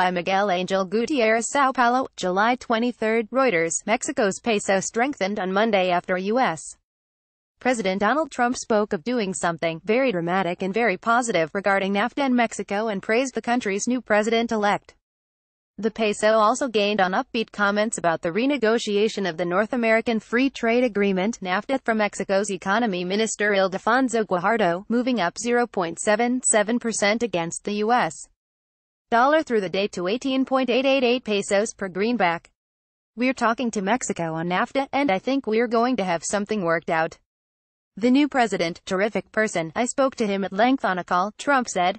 by Miguel Angel Gutierrez Sao Paulo, July 23, Reuters. Mexico's peso strengthened on Monday after U.S. President Donald Trump spoke of doing something very dramatic and very positive regarding NAFTA and Mexico and praised the country's new president-elect. The peso also gained on upbeat comments about the renegotiation of the North American Free Trade Agreement NAFTA from Mexico's economy minister Ildefonso Guajardo, moving up 0.77% against the U.S dollar through the day to 18.888 pesos per greenback. We're talking to Mexico on NAFTA, and I think we're going to have something worked out. The new president, terrific person, I spoke to him at length on a call, Trump said.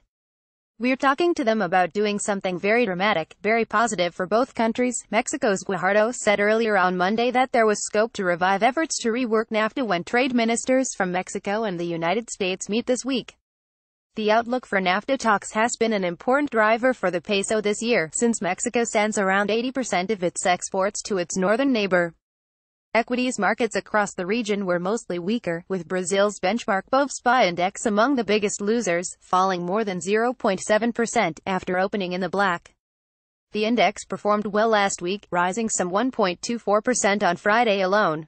We're talking to them about doing something very dramatic, very positive for both countries. Mexico's Guajardo said earlier on Monday that there was scope to revive efforts to rework NAFTA when trade ministers from Mexico and the United States meet this week. The outlook for NAFTA talks has been an important driver for the peso this year, since Mexico sends around 80% of its exports to its northern neighbor. Equities markets across the region were mostly weaker, with Brazil's benchmark Bovespa index among the biggest losers, falling more than 0.7% after opening in the black. The index performed well last week, rising some 1.24% on Friday alone.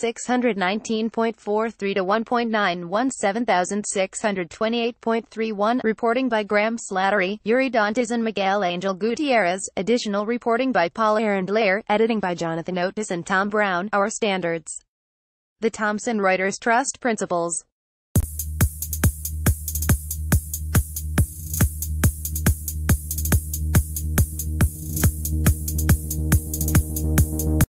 619.43 to 1.917628.31. Reporting by Graham Slattery, Yuri Dantes and Miguel Angel Gutierrez. Additional reporting by Paul Aaron Blair. Editing by Jonathan Otis and Tom Brown. Our standards. The Thomson Reuters Trust Principles.